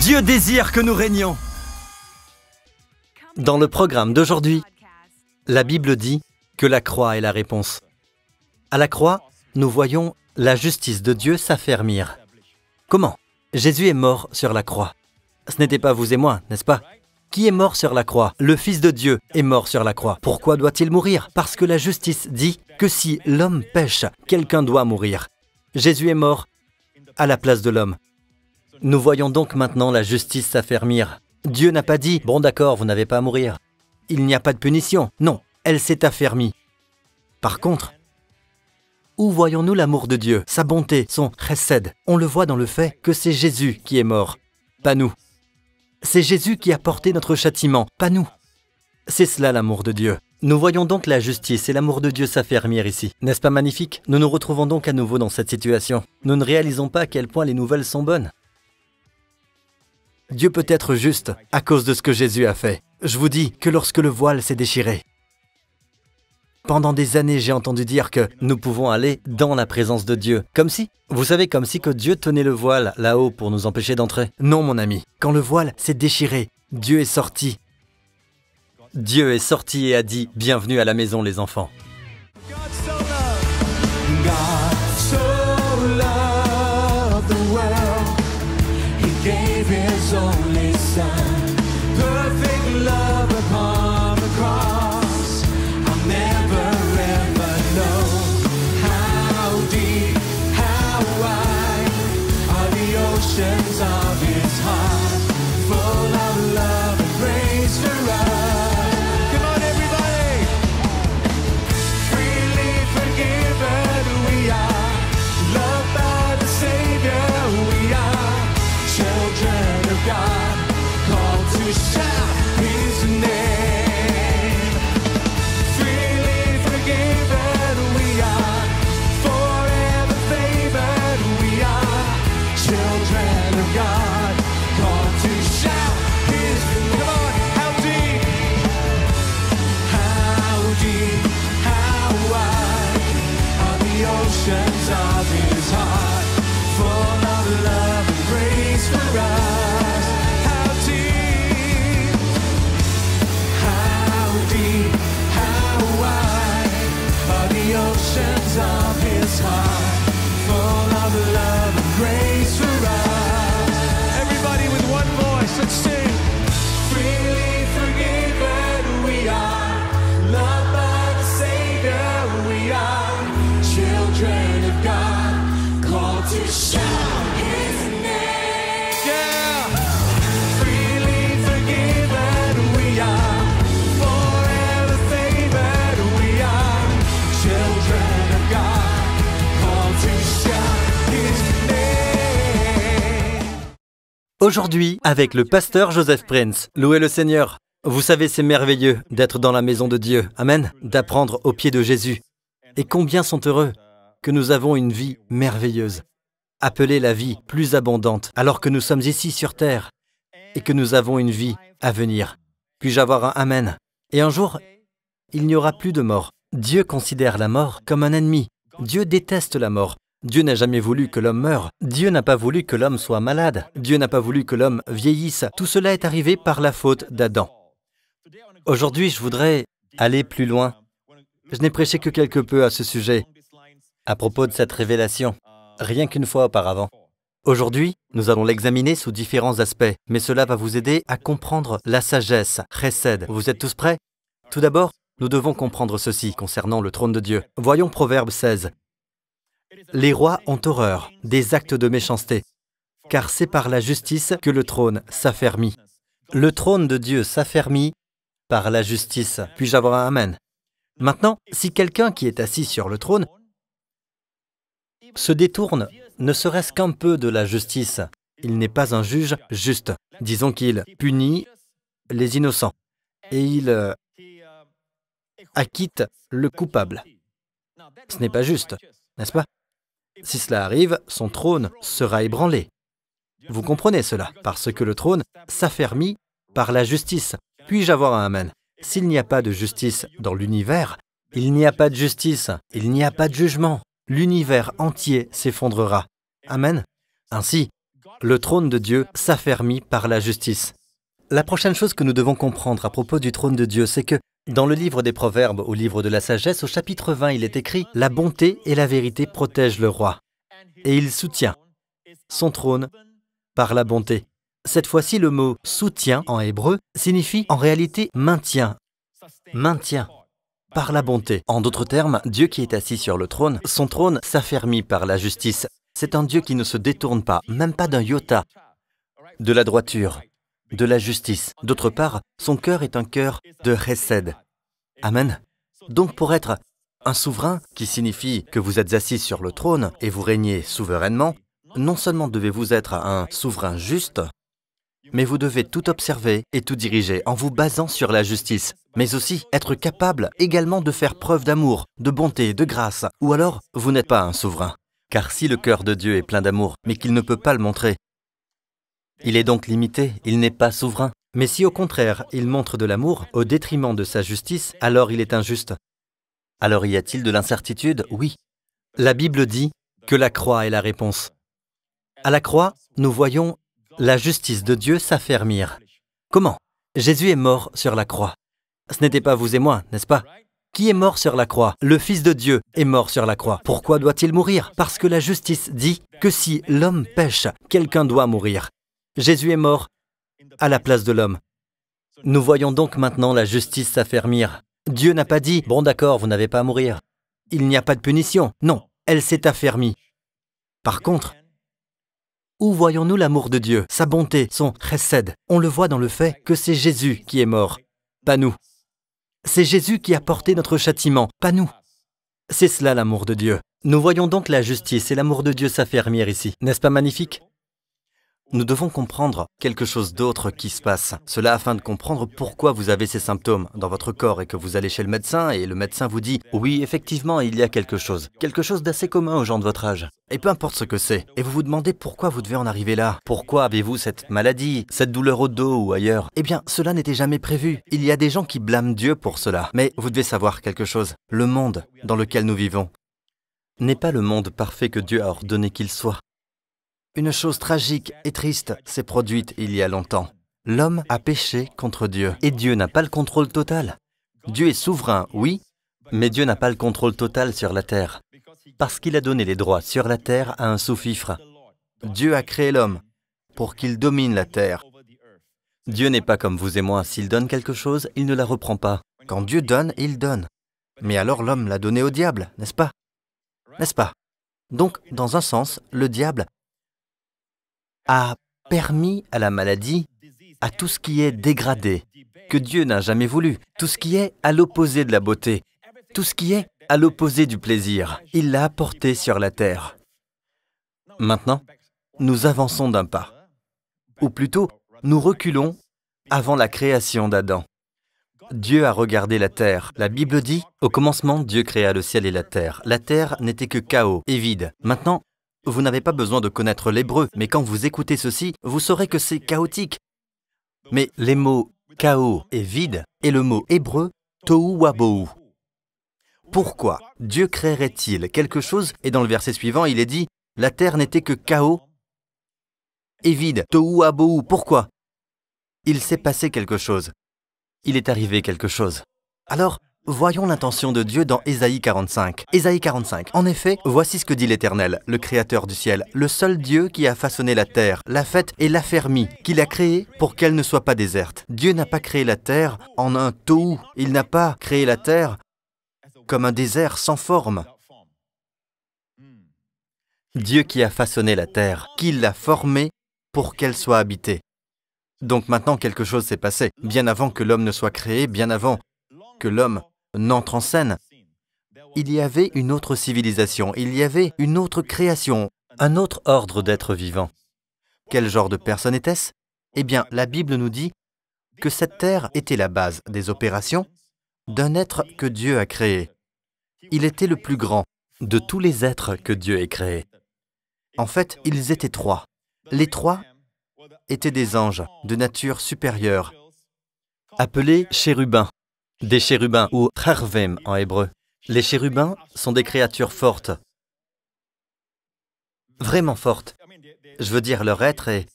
Dieu désire que nous régnions. Dans le programme d'aujourd'hui, la Bible dit que la croix est la réponse. À la croix, nous voyons la justice de Dieu s'affermir. Comment Jésus est mort sur la croix. Ce n'était pas vous et moi, n'est-ce pas Qui est mort sur la croix Le Fils de Dieu est mort sur la croix. Pourquoi doit-il mourir Parce que la justice dit que si l'homme pêche, quelqu'un doit mourir. Jésus est mort à la place de l'homme. Nous voyons donc maintenant la justice s'affermir. Dieu n'a pas dit, bon d'accord, vous n'avez pas à mourir. Il n'y a pas de punition. Non, elle s'est affermie. Par contre, où voyons-nous l'amour de Dieu, sa bonté, son chesed On le voit dans le fait que c'est Jésus qui est mort, pas nous. C'est Jésus qui a porté notre châtiment, pas nous. C'est cela l'amour de Dieu. Nous voyons donc la justice et l'amour de Dieu s'affermir ici. N'est-ce pas magnifique Nous nous retrouvons donc à nouveau dans cette situation. Nous ne réalisons pas à quel point les nouvelles sont bonnes. Dieu peut être juste à cause de ce que Jésus a fait. Je vous dis que lorsque le voile s'est déchiré, pendant des années, j'ai entendu dire que nous pouvons aller dans la présence de Dieu. Comme si, vous savez, comme si que Dieu tenait le voile là-haut pour nous empêcher d'entrer. Non, mon ami, quand le voile s'est déchiré, Dieu est sorti. Dieu est sorti et a dit, bienvenue à la maison les enfants. aujourd'hui avec le pasteur Joseph Prince. Louez le Seigneur. Vous savez, c'est merveilleux d'être dans la maison de Dieu. Amen. D'apprendre au pied de Jésus. Et combien sont heureux que nous avons une vie merveilleuse, appelée la vie plus abondante, alors que nous sommes ici sur terre et que nous avons une vie à venir. Puis-je avoir un Amen Et un jour, il n'y aura plus de mort. Dieu considère la mort comme un ennemi. Dieu déteste la mort. Dieu n'a jamais voulu que l'homme meure. Dieu n'a pas voulu que l'homme soit malade. Dieu n'a pas voulu que l'homme vieillisse. Tout cela est arrivé par la faute d'Adam. Aujourd'hui, je voudrais aller plus loin. Je n'ai prêché que quelque peu à ce sujet, à propos de cette révélation, rien qu'une fois auparavant. Aujourd'hui, nous allons l'examiner sous différents aspects, mais cela va vous aider à comprendre la sagesse, Chesed. Vous êtes tous prêts Tout d'abord, nous devons comprendre ceci concernant le trône de Dieu. Voyons Proverbe 16 les rois ont horreur des actes de méchanceté, car c'est par la justice que le trône s'affermit. Le trône de Dieu s'affermit par la justice. Puis-je avoir un Amen Maintenant, si quelqu'un qui est assis sur le trône se détourne, ne serait-ce qu'un peu de la justice, il n'est pas un juge juste. Disons qu'il punit les innocents et il euh, acquitte le coupable. Ce n'est pas juste, n'est-ce pas si cela arrive, son trône sera ébranlé. Vous comprenez cela, parce que le trône s'affermit par la justice. Puis-je avoir un Amen S'il n'y a pas de justice dans l'univers, il n'y a pas de justice, il n'y a pas de jugement. L'univers entier s'effondrera. Amen. Ainsi, le trône de Dieu s'affermit par la justice. La prochaine chose que nous devons comprendre à propos du trône de Dieu, c'est que dans le livre des Proverbes, au livre de la Sagesse, au chapitre 20, il est écrit ⁇ La bonté et la vérité protègent le roi, et il soutient son trône par la bonté. Cette fois-ci, le mot soutien en hébreu signifie en réalité maintien, maintien par la bonté. En d'autres termes, Dieu qui est assis sur le trône, son trône s'affermit par la justice. C'est un Dieu qui ne se détourne pas, même pas d'un iota, de la droiture de la justice. D'autre part, son cœur est un cœur de chesed. Amen. Donc pour être un souverain, qui signifie que vous êtes assis sur le trône et vous régnez souverainement, non seulement devez-vous être un souverain juste, mais vous devez tout observer et tout diriger en vous basant sur la justice, mais aussi être capable également de faire preuve d'amour, de bonté, de grâce, ou alors vous n'êtes pas un souverain. Car si le cœur de Dieu est plein d'amour, mais qu'il ne peut pas le montrer, il est donc limité, il n'est pas souverain. Mais si au contraire il montre de l'amour au détriment de sa justice, alors il est injuste. Alors y a-t-il de l'incertitude Oui. La Bible dit que la croix est la réponse. À la croix, nous voyons la justice de Dieu s'affermir. Comment Jésus est mort sur la croix. Ce n'était pas vous et moi, n'est-ce pas qui est mort sur la croix Le Fils de Dieu est mort sur la croix. Pourquoi doit-il mourir Parce que la justice dit que si l'homme pêche, quelqu'un doit mourir. Jésus est mort à la place de l'homme. Nous voyons donc maintenant la justice s'affermir. Dieu n'a pas dit, bon d'accord, vous n'avez pas à mourir. Il n'y a pas de punition. Non, elle s'est affermie. Par contre, où voyons-nous l'amour de Dieu, sa bonté, son chesed On le voit dans le fait que c'est Jésus qui est mort, pas nous. C'est Jésus qui a porté notre châtiment, pas nous. C'est cela l'amour de Dieu. Nous voyons donc la justice et l'amour de Dieu s'affermir ici. N'est-ce pas magnifique nous devons comprendre quelque chose d'autre qui se passe. Cela afin de comprendre pourquoi vous avez ces symptômes dans votre corps et que vous allez chez le médecin et le médecin vous dit oui, effectivement, il y a quelque chose. Quelque chose d'assez commun aux gens de votre âge. Et peu importe ce que c'est. Et vous vous demandez pourquoi vous devez en arriver là. Pourquoi avez-vous cette maladie, cette douleur au dos ou ailleurs Eh bien, cela n'était jamais prévu. Il y a des gens qui blâment Dieu pour cela. Mais vous devez savoir quelque chose. Le monde dans lequel nous vivons n'est pas le monde parfait que Dieu a ordonné qu'il soit. Une chose tragique et triste s'est produite il y a longtemps. L'homme a péché contre Dieu et Dieu n'a pas le contrôle total. Dieu est souverain, oui, mais Dieu n'a pas le contrôle total sur la terre, parce qu'il a donné les droits sur la terre à un sous-fifre. Dieu a créé l'homme pour qu'il domine la terre. Dieu n'est pas comme vous et moi, s'il donne quelque chose, il ne la reprend pas. Quand Dieu donne, il donne. Mais alors l'homme l'a donné au diable, n'est-ce pas N'est-ce pas Donc, dans un sens, le diable a permis à la maladie, à tout ce qui est dégradé, que Dieu n'a jamais voulu, tout ce qui est à l'opposé de la beauté, tout ce qui est à l'opposé du plaisir. Il l'a apporté sur la terre. Maintenant, nous avançons d'un pas, ou plutôt, nous reculons avant la création d'Adam. Dieu a regardé la terre. La Bible dit, au commencement, Dieu créa le ciel et la terre. La terre n'était que chaos et vide. Maintenant, vous n'avez pas besoin de connaître l'hébreu, mais quand vous écoutez ceci, vous saurez que c'est chaotique. Mais les mots chaos et vide et le mot hébreu tohu wabohu. Pourquoi Dieu créerait-il quelque chose Et dans le verset suivant, il est dit La terre n'était que chaos et vide, tohu wabohu. Pourquoi Il s'est passé quelque chose. Il est arrivé quelque chose. Alors, Voyons l'intention de Dieu dans Ésaïe 45. Ésaïe 45. En effet, voici ce que dit l'Éternel, le Créateur du ciel, le seul Dieu qui a façonné la terre, la fête et fermie, qu'il a créée pour qu'elle ne soit pas déserte. Dieu n'a pas créé la terre en un tout. Il n'a pas créé la terre comme un désert sans forme. Dieu qui a façonné la terre, qui l'a formée pour qu'elle soit habitée. Donc maintenant quelque chose s'est passé, bien avant que l'homme ne soit créé, bien avant que l'homme n'entre en scène. Il y avait une autre civilisation, il y avait une autre création, un autre ordre d'êtres vivants. Quel genre de personne était-ce Eh bien, la Bible nous dit que cette terre était la base des opérations d'un être que Dieu a créé. Il était le plus grand de tous les êtres que Dieu ait créés. En fait, ils étaient trois. Les trois étaient des anges de nature supérieure, appelés chérubins. Des chérubins ou charvem en hébreu. Les chérubins sont des créatures fortes, vraiment fortes. Je veux dire, leur être est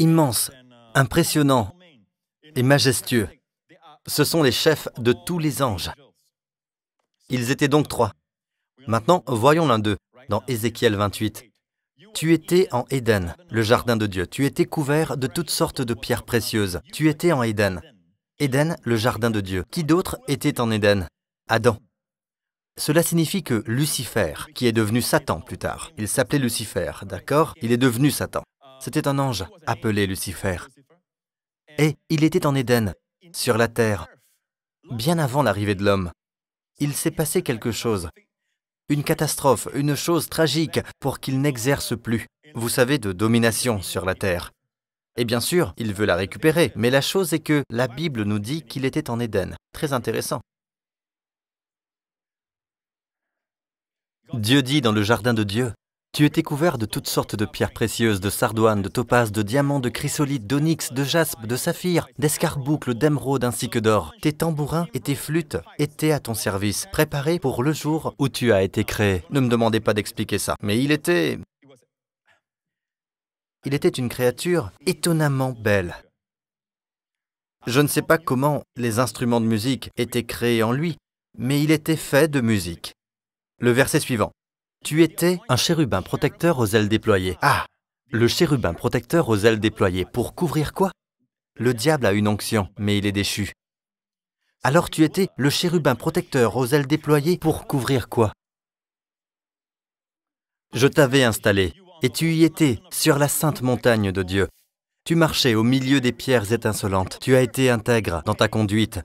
immense, impressionnant et majestueux. Ce sont les chefs de tous les anges. Ils étaient donc trois. Maintenant, voyons l'un d'eux, dans Ézéchiel 28. Tu étais en Éden, le jardin de Dieu. Tu étais couvert de toutes sortes de pierres précieuses. Tu étais en Éden. Éden, le jardin de Dieu. Qui d'autre était en Éden Adam. Cela signifie que Lucifer, qui est devenu Satan plus tard, il s'appelait Lucifer, d'accord Il est devenu Satan. C'était un ange appelé Lucifer. Et il était en Éden, sur la terre, bien avant l'arrivée de l'homme. Il s'est passé quelque chose, une catastrophe, une chose tragique pour qu'il n'exerce plus, vous savez, de domination sur la terre. Et bien sûr, il veut la récupérer, mais la chose est que la Bible nous dit qu'il était en Éden. Très intéressant. Dieu dit dans le jardin de Dieu, Tu étais couvert de toutes sortes de pierres précieuses, de sardoines, de topazes, de diamants, de chrysolites, d'onyx, de jaspe, de saphir, d'escarboucles, d'émeraudes ainsi que d'or. Tes tambourins et tes flûtes étaient à ton service, préparés pour le jour où tu as été créé. Ne me demandez pas d'expliquer ça, mais il était il était une créature étonnamment belle. Je ne sais pas comment les instruments de musique étaient créés en lui, mais il était fait de musique. Le verset suivant. Tu étais un chérubin protecteur aux ailes déployées. Ah Le chérubin protecteur aux ailes déployées, pour couvrir quoi Le diable a une onction, mais il est déchu. Alors tu étais le chérubin protecteur aux ailes déployées, pour couvrir quoi Je t'avais installé, et tu y étais, sur la sainte montagne de Dieu. Tu marchais au milieu des pierres étincelantes, tu as été intègre dans ta conduite,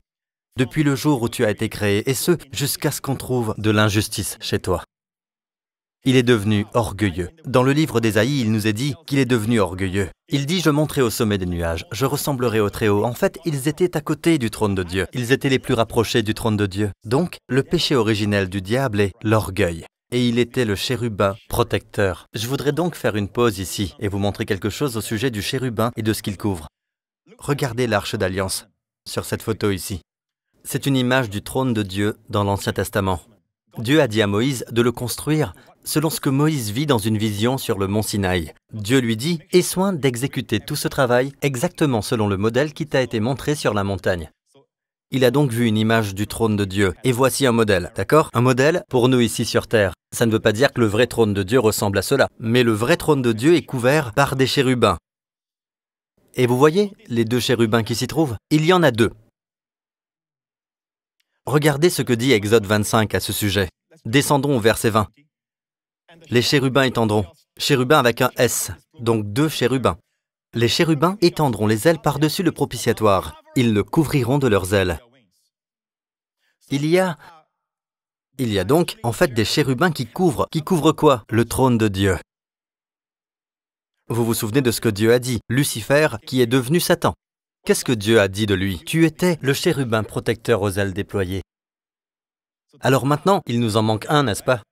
depuis le jour où tu as été créé, et ce, jusqu'à ce qu'on trouve de l'injustice chez toi. Il est devenu orgueilleux. Dans le livre d'Ésaïe, il nous est dit qu'il est devenu orgueilleux. Il dit Je monterai au sommet des nuages, je ressemblerai au Très-Haut. En fait, ils étaient à côté du trône de Dieu. Ils étaient les plus rapprochés du trône de Dieu. Donc, le péché originel du diable est l'orgueil et il était le chérubin protecteur. Je voudrais donc faire une pause ici et vous montrer quelque chose au sujet du chérubin et de ce qu'il couvre. Regardez l'arche d'alliance sur cette photo ici. C'est une image du trône de Dieu dans l'Ancien Testament. Dieu a dit à Moïse de le construire selon ce que Moïse vit dans une vision sur le mont Sinaï. Dieu lui dit, aie soin d'exécuter tout ce travail exactement selon le modèle qui t'a été montré sur la montagne. Il a donc vu une image du trône de Dieu. Et voici un modèle, d'accord Un modèle pour nous ici sur Terre. Ça ne veut pas dire que le vrai trône de Dieu ressemble à cela, mais le vrai trône de Dieu est couvert par des chérubins. Et vous voyez les deux chérubins qui s'y trouvent Il y en a deux. Regardez ce que dit Exode 25 à ce sujet. Descendons au verset 20. Les chérubins étendront. Chérubins avec un S, donc deux chérubins. Les chérubins étendront les ailes par-dessus le propitiatoire. Ils le couvriront de leurs ailes. Il y a... Il y a donc en fait des chérubins qui couvrent. Qui couvrent quoi Le trône de Dieu. Vous vous souvenez de ce que Dieu a dit, Lucifer qui est devenu Satan. Qu'est-ce que Dieu a dit de lui Tu étais le chérubin protecteur aux ailes déployées. Alors maintenant, il nous en manque un, n'est-ce pas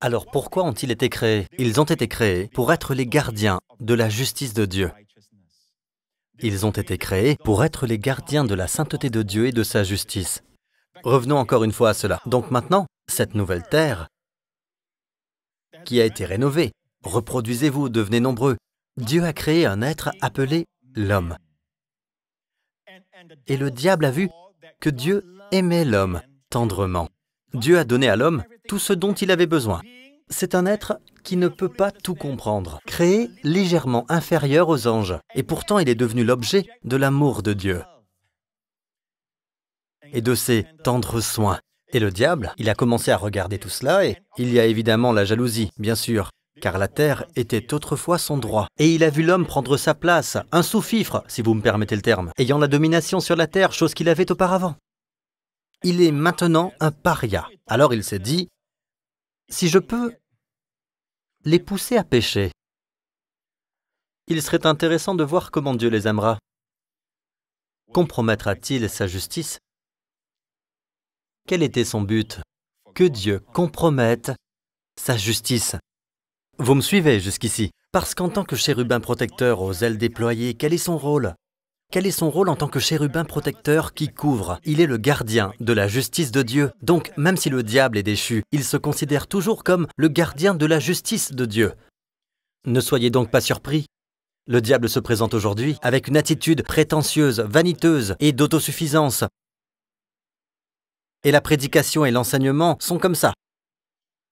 Alors pourquoi ont-ils été créés Ils ont été créés pour être les gardiens de la justice de Dieu. Ils ont été créés pour être les gardiens de la sainteté de Dieu et de sa justice. Revenons encore une fois à cela. Donc maintenant, cette nouvelle terre qui a été rénovée, reproduisez-vous, devenez nombreux. Dieu a créé un être appelé l'homme. Et le diable a vu que Dieu aimait l'homme tendrement. Dieu a donné à l'homme tout ce dont il avait besoin. C'est un être qui ne peut pas tout comprendre, créé légèrement inférieur aux anges, et pourtant il est devenu l'objet de l'amour de Dieu et de ses tendres soins. Et le diable, il a commencé à regarder tout cela, et il y a évidemment la jalousie, bien sûr, car la terre était autrefois son droit. Et il a vu l'homme prendre sa place, un sous-fifre, si vous me permettez le terme, ayant la domination sur la terre, chose qu'il avait auparavant. Il est maintenant un paria. Alors il s'est dit, si je peux les pousser à pécher. Il serait intéressant de voir comment Dieu les aimera. Compromettra-t-il sa justice Quel était son but Que Dieu compromette sa justice. Vous me suivez jusqu'ici, parce qu'en tant que chérubin protecteur aux ailes déployées, quel est son rôle quel est son rôle en tant que chérubin protecteur qui couvre Il est le gardien de la justice de Dieu. Donc, même si le diable est déchu, il se considère toujours comme le gardien de la justice de Dieu. Ne soyez donc pas surpris. Le diable se présente aujourd'hui avec une attitude prétentieuse, vaniteuse et d'autosuffisance. Et la prédication et l'enseignement sont comme ça.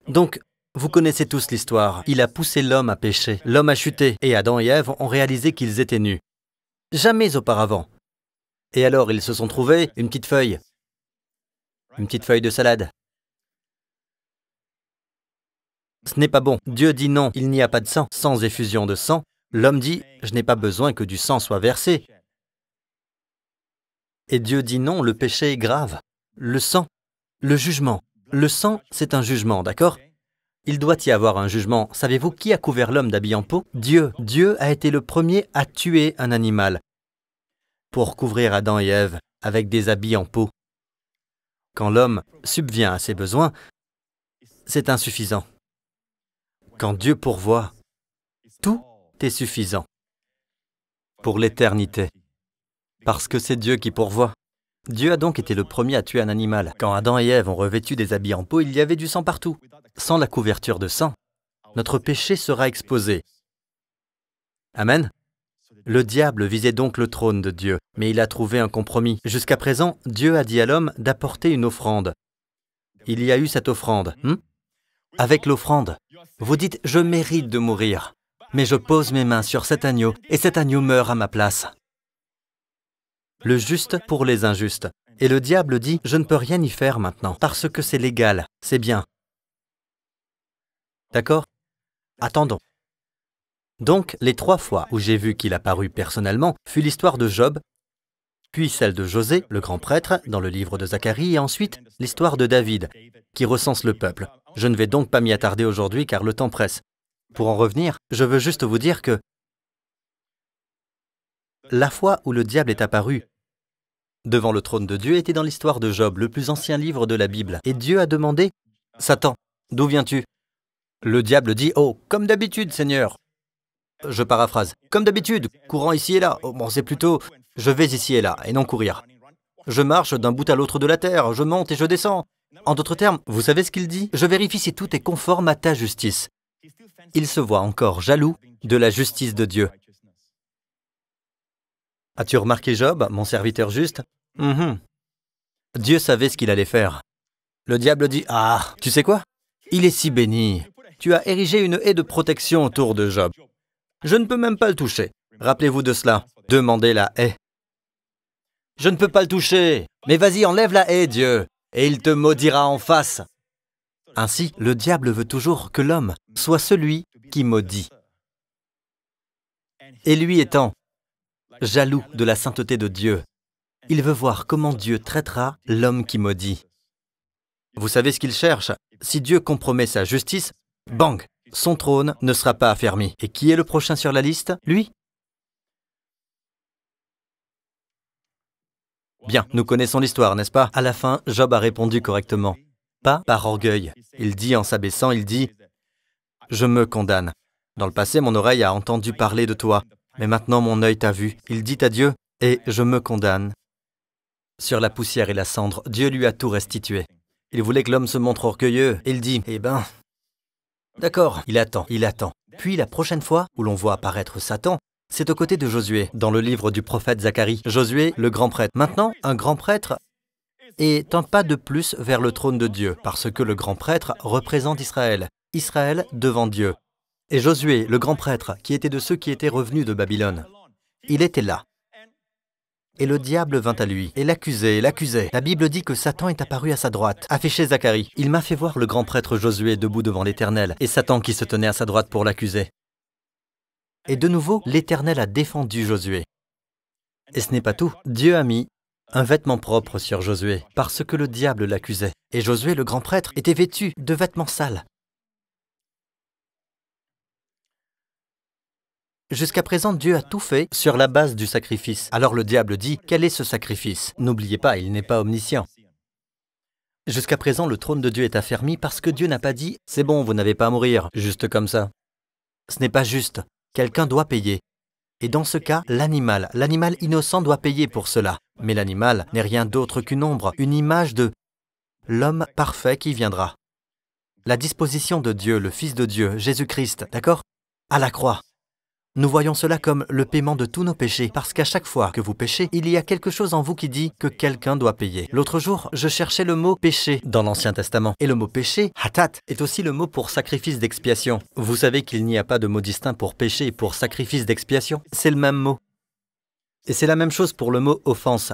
Donc, vous connaissez tous l'histoire. Il a poussé l'homme à pécher. L'homme a chuté et Adam et Ève ont réalisé qu'ils étaient nus. Jamais auparavant. Et alors ils se sont trouvés une petite feuille. Une petite feuille de salade. Ce n'est pas bon. Dieu dit non, il n'y a pas de sang, sans effusion de sang. L'homme dit, je n'ai pas besoin que du sang soit versé. Et Dieu dit non, le péché est grave. Le sang, le jugement. Le sang, c'est un jugement, d'accord il doit y avoir un jugement. Savez-vous qui a couvert l'homme d'habits en peau Dieu. Dieu a été le premier à tuer un animal pour couvrir Adam et Ève avec des habits en peau. Quand l'homme subvient à ses besoins, c'est insuffisant. Quand Dieu pourvoit, tout est suffisant pour l'éternité, parce que c'est Dieu qui pourvoit. Dieu a donc été le premier à tuer un animal. Quand Adam et Ève ont revêtu des habits en peau, il y avait du sang partout. Sans la couverture de sang, notre péché sera exposé. Amen. Le diable visait donc le trône de Dieu, mais il a trouvé un compromis. Jusqu'à présent, Dieu a dit à l'homme d'apporter une offrande. Il y a eu cette offrande. Hmm? Avec l'offrande, vous dites, je mérite de mourir, mais je pose mes mains sur cet agneau, et cet agneau meurt à ma place le juste pour les injustes. Et le diable dit, je ne peux rien y faire maintenant, parce que c'est légal, c'est bien. D'accord Attendons. Donc, les trois fois où j'ai vu qu'il apparut personnellement fut l'histoire de Job, puis celle de José, le grand prêtre, dans le livre de Zacharie, et ensuite l'histoire de David, qui recense le peuple. Je ne vais donc pas m'y attarder aujourd'hui car le temps presse. Pour en revenir, je veux juste vous dire que la fois où le diable est apparu devant le trône de Dieu était dans l'histoire de Job, le plus ancien livre de la Bible. Et Dieu a demandé, Satan, d'où viens-tu Le diable dit, Oh, comme d'habitude, Seigneur. Je paraphrase, comme d'habitude, courant ici et là. Oh, bon, c'est plutôt, je vais ici et là, et non courir. Je marche d'un bout à l'autre de la terre, je monte et je descends. En d'autres termes, vous savez ce qu'il dit Je vérifie si tout est conforme à ta justice. Il se voit encore jaloux de la justice de Dieu. As-tu remarqué Job, mon serviteur juste mm-hmm. Dieu savait ce qu'il allait faire. Le diable dit Ah, tu sais quoi Il est si béni. Tu as érigé une haie de protection autour de Job. Je ne peux même pas le toucher. Rappelez-vous de cela. Demandez la haie. Je ne peux pas le toucher. Mais vas-y, enlève la haie, Dieu, et il te maudira en face. Ainsi, le diable veut toujours que l'homme soit celui qui maudit. Et lui étant jaloux de la sainteté de Dieu. Il veut voir comment Dieu traitera l'homme qui maudit. Vous savez ce qu'il cherche. Si Dieu compromet sa justice, bang, son trône ne sera pas affermi. Et qui est le prochain sur la liste Lui Bien, nous connaissons l'histoire, n'est-ce pas À la fin, Job a répondu correctement. Pas par orgueil. Il dit en s'abaissant, il dit ⁇ Je me condamne. Dans le passé, mon oreille a entendu parler de toi mais maintenant mon œil t'a vu. Il dit à Dieu, et je me condamne. Sur la poussière et la cendre, Dieu lui a tout restitué. Il voulait que l'homme se montre orgueilleux. Il dit, eh ben, d'accord, il attend, il attend. Puis la prochaine fois où l'on voit apparaître Satan, c'est aux côtés de Josué, dans le livre du prophète Zacharie. Josué, le grand prêtre. Maintenant, un grand prêtre est un pas de plus vers le trône de Dieu, parce que le grand prêtre représente Israël. Israël devant Dieu. Et Josué, le grand prêtre, qui était de ceux qui étaient revenus de Babylone, il était là. Et le diable vint à lui, et l'accusait, et l'accusait. La Bible dit que Satan est apparu à sa droite, affiché Zacharie. Il m'a fait voir le grand prêtre Josué debout devant l'Éternel, et Satan qui se tenait à sa droite pour l'accuser. Et de nouveau, l'Éternel a défendu Josué. Et ce n'est pas tout. Dieu a mis un vêtement propre sur Josué, parce que le diable l'accusait. Et Josué, le grand prêtre, était vêtu de vêtements sales. Jusqu'à présent, Dieu a tout fait sur la base du sacrifice. Alors le diable dit, quel est ce sacrifice N'oubliez pas, il n'est pas omniscient. Jusqu'à présent, le trône de Dieu est affermi parce que Dieu n'a pas dit, c'est bon, vous n'avez pas à mourir, juste comme ça. Ce n'est pas juste. Quelqu'un doit payer. Et dans ce cas, l'animal, l'animal innocent doit payer pour cela. Mais l'animal n'est rien d'autre qu'une ombre, une image de l'homme parfait qui viendra. La disposition de Dieu, le Fils de Dieu, Jésus-Christ, d'accord À la croix. Nous voyons cela comme le paiement de tous nos péchés, parce qu'à chaque fois que vous péchez, il y a quelque chose en vous qui dit que quelqu'un doit payer. L'autre jour, je cherchais le mot péché dans l'Ancien Testament, et le mot péché, hatat, est aussi le mot pour sacrifice d'expiation. Vous savez qu'il n'y a pas de mot distinct pour péché et pour sacrifice d'expiation, c'est le même mot. Et c'est la même chose pour le mot offense,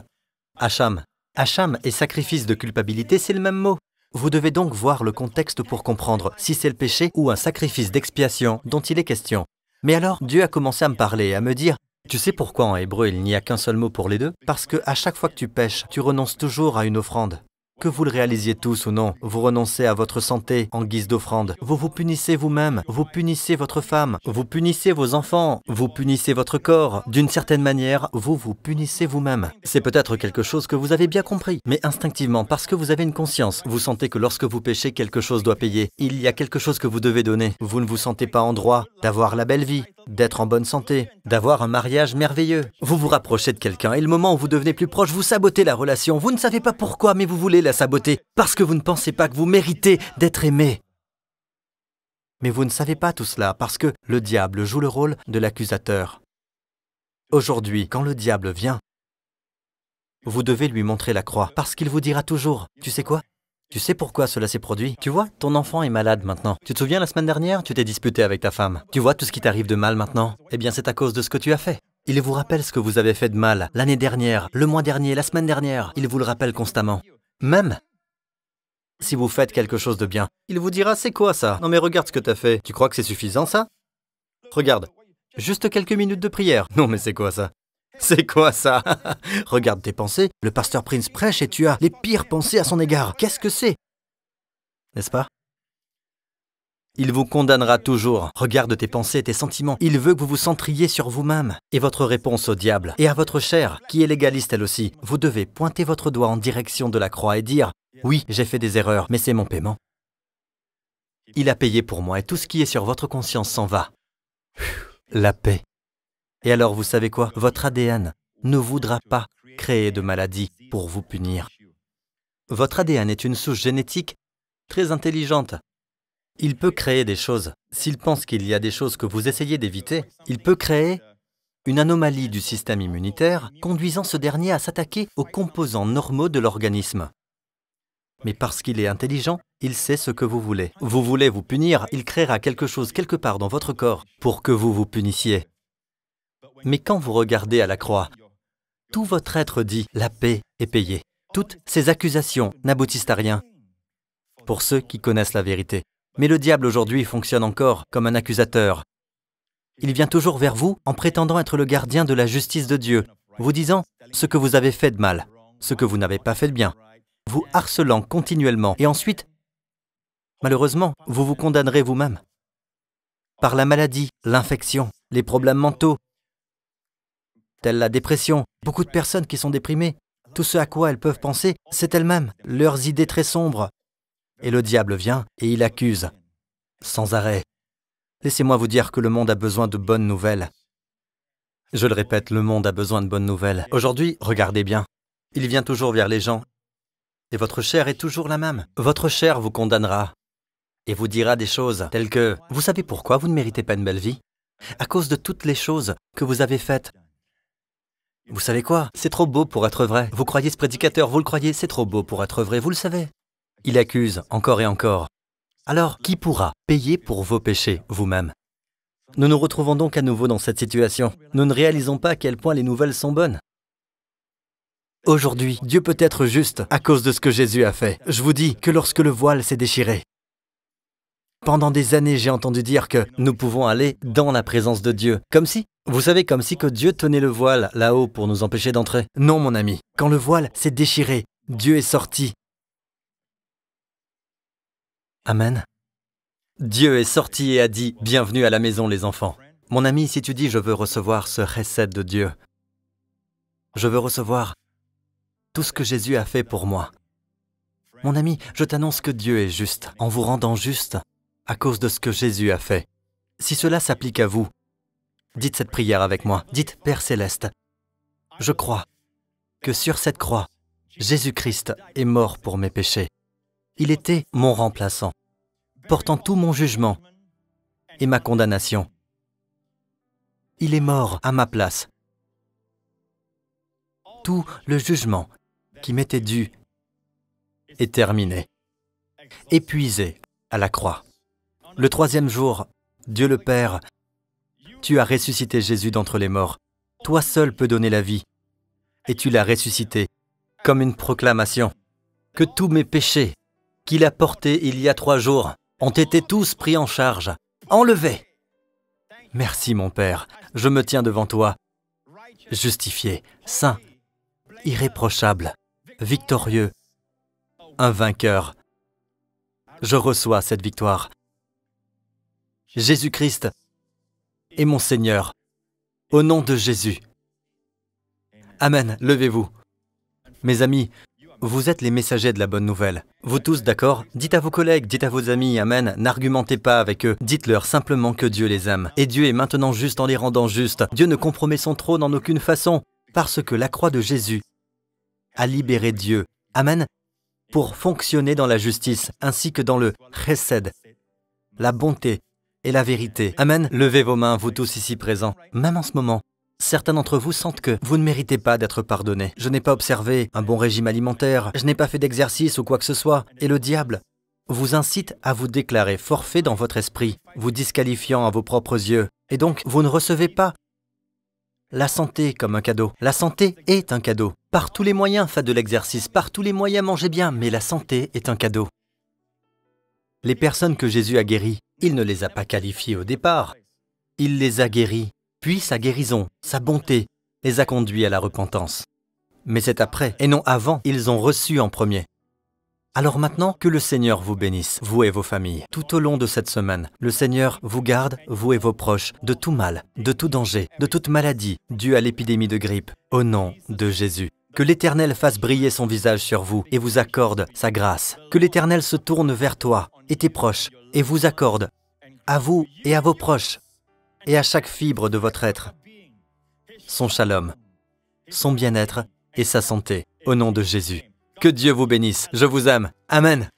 hacham. Hacham et sacrifice de culpabilité, c'est le même mot. Vous devez donc voir le contexte pour comprendre si c'est le péché ou un sacrifice d'expiation dont il est question. Mais alors, Dieu a commencé à me parler, à me dire, tu sais pourquoi en hébreu il n'y a qu'un seul mot pour les deux Parce que à chaque fois que tu pêches, tu renonces toujours à une offrande. Que vous le réalisiez tous ou non, vous renoncez à votre santé en guise d'offrande. Vous vous punissez vous-même, vous punissez votre femme, vous punissez vos enfants, vous punissez votre corps. D'une certaine manière, vous vous punissez vous-même. C'est peut-être quelque chose que vous avez bien compris, mais instinctivement, parce que vous avez une conscience, vous sentez que lorsque vous péchez, quelque chose doit payer. Il y a quelque chose que vous devez donner. Vous ne vous sentez pas en droit d'avoir la belle vie, d'être en bonne santé, d'avoir un mariage merveilleux. Vous vous rapprochez de quelqu'un et le moment où vous devenez plus proche, vous sabotez la relation. Vous ne savez pas pourquoi, mais vous voulez la saboter parce que vous ne pensez pas que vous méritez d'être aimé. Mais vous ne savez pas tout cela parce que le diable joue le rôle de l'accusateur. Aujourd'hui, quand le diable vient, vous devez lui montrer la croix parce qu'il vous dira toujours, tu sais quoi, tu sais pourquoi cela s'est produit Tu vois, ton enfant est malade maintenant. Tu te souviens la semaine dernière, tu t'es disputé avec ta femme. Tu vois tout ce qui t'arrive de mal maintenant Eh bien, c'est à cause de ce que tu as fait. Il vous rappelle ce que vous avez fait de mal l'année dernière, le mois dernier, la semaine dernière. Il vous le rappelle constamment. Même si vous faites quelque chose de bien, il vous dira c'est quoi ça Non mais regarde ce que as fait. Tu crois que c'est suffisant ça Regarde, juste quelques minutes de prière. Non mais c'est quoi ça C'est quoi ça Regarde tes pensées, le pasteur Prince prêche et tu as les pires pensées à son égard. Qu'est-ce que c'est N'est-ce pas il vous condamnera toujours. Regarde tes pensées tes sentiments. Il veut que vous vous centriez sur vous-même. Et votre réponse au diable et à votre chair, qui est légaliste elle aussi, vous devez pointer votre doigt en direction de la croix et dire Oui, j'ai fait des erreurs, mais c'est mon paiement. Il a payé pour moi et tout ce qui est sur votre conscience s'en va. La paix. Et alors, vous savez quoi Votre ADN ne voudra pas créer de maladies pour vous punir. Votre ADN est une souche génétique très intelligente. Il peut créer des choses. S'il pense qu'il y a des choses que vous essayez d'éviter, il peut créer une anomalie du système immunitaire conduisant ce dernier à s'attaquer aux composants normaux de l'organisme. Mais parce qu'il est intelligent, il sait ce que vous voulez. Vous voulez vous punir, il créera quelque chose quelque part dans votre corps pour que vous vous punissiez. Mais quand vous regardez à la croix, tout votre être dit la paix est payée. Toutes ces accusations n'aboutissent à rien pour ceux qui connaissent la vérité. Mais le diable aujourd'hui fonctionne encore comme un accusateur. Il vient toujours vers vous en prétendant être le gardien de la justice de Dieu, vous disant ce que vous avez fait de mal, ce que vous n'avez pas fait de bien, vous harcelant continuellement. Et ensuite, malheureusement, vous vous condamnerez vous-même par la maladie, l'infection, les problèmes mentaux, telle la dépression. Beaucoup de personnes qui sont déprimées, tout ce à quoi elles peuvent penser, c'est elles-mêmes, leurs idées très sombres. Et le diable vient et il accuse, sans arrêt. Laissez-moi vous dire que le monde a besoin de bonnes nouvelles. Je le répète, le monde a besoin de bonnes nouvelles. Aujourd'hui, regardez bien. Il vient toujours vers les gens. Et votre chair est toujours la même. Votre chair vous condamnera et vous dira des choses telles que ⁇ Vous savez pourquoi vous ne méritez pas une belle vie ?⁇ À cause de toutes les choses que vous avez faites vous savez quoi C'est trop beau pour être vrai. Vous croyez ce prédicateur, vous le croyez, c'est trop beau pour être vrai, vous le savez. Il accuse encore et encore. Alors, qui pourra payer pour vos péchés vous-même Nous nous retrouvons donc à nouveau dans cette situation. Nous ne réalisons pas à quel point les nouvelles sont bonnes. Aujourd'hui, Dieu peut être juste à cause de ce que Jésus a fait. Je vous dis que lorsque le voile s'est déchiré, pendant des années, j'ai entendu dire que nous pouvons aller dans la présence de Dieu, comme si vous savez, comme si que Dieu tenait le voile là-haut pour nous empêcher d'entrer. Non, mon ami, quand le voile s'est déchiré, Dieu est sorti. Amen. Dieu est sorti et a dit, bienvenue à la maison les enfants. Mon ami, si tu dis, je veux recevoir ce recette de Dieu, je veux recevoir tout ce que Jésus a fait pour moi. Mon ami, je t'annonce que Dieu est juste en vous rendant juste à cause de ce que Jésus a fait. Si cela s'applique à vous, Dites cette prière avec moi. Dites Père céleste, je crois que sur cette croix, Jésus-Christ est mort pour mes péchés. Il était mon remplaçant, portant tout mon jugement et ma condamnation. Il est mort à ma place. Tout le jugement qui m'était dû est terminé, épuisé à la croix. Le troisième jour, Dieu le Père tu as ressuscité Jésus d'entre les morts. Toi seul peux donner la vie. Et tu l'as ressuscité comme une proclamation. Que tous mes péchés qu'il a portés il y a trois jours ont été tous pris en charge, enlevés. Merci mon Père, je me tiens devant toi, justifié, saint, irréprochable, victorieux, un vainqueur. Je reçois cette victoire. Jésus-Christ, et mon Seigneur, au nom de Jésus. Amen, levez-vous. Mes amis, vous êtes les messagers de la bonne nouvelle. Vous tous, d'accord Dites à vos collègues, dites à vos amis, Amen, n'argumentez pas avec eux, dites-leur simplement que Dieu les aime. Et Dieu est maintenant juste en les rendant justes. Dieu ne compromet son trône en aucune façon, parce que la croix de Jésus a libéré Dieu, Amen, pour fonctionner dans la justice, ainsi que dans le chesed, la bonté, et la vérité. Amen. Levez vos mains, vous tous ici présents, même en ce moment. Certains d'entre vous sentent que vous ne méritez pas d'être pardonné. Je n'ai pas observé un bon régime alimentaire, je n'ai pas fait d'exercice ou quoi que ce soit, et le diable vous incite à vous déclarer forfait dans votre esprit, vous disqualifiant à vos propres yeux. Et donc, vous ne recevez pas la santé comme un cadeau. La santé est un cadeau. Par tous les moyens, faites de l'exercice, par tous les moyens, mangez bien, mais la santé est un cadeau. Les personnes que Jésus a guéries il ne les a pas qualifiés au départ. Il les a guéris, puis sa guérison, sa bonté, les a conduits à la repentance. Mais c'est après, et non avant, ils ont reçu en premier. Alors maintenant, que le Seigneur vous bénisse, vous et vos familles. Tout au long de cette semaine, le Seigneur vous garde, vous et vos proches, de tout mal, de tout danger, de toute maladie due à l'épidémie de grippe, au nom de Jésus. Que l'Éternel fasse briller son visage sur vous et vous accorde sa grâce. Que l'Éternel se tourne vers toi et tes proches et vous accorde, à vous et à vos proches, et à chaque fibre de votre être, son shalom, son bien-être et sa santé, au nom de Jésus. Que Dieu vous bénisse, je vous aime. Amen.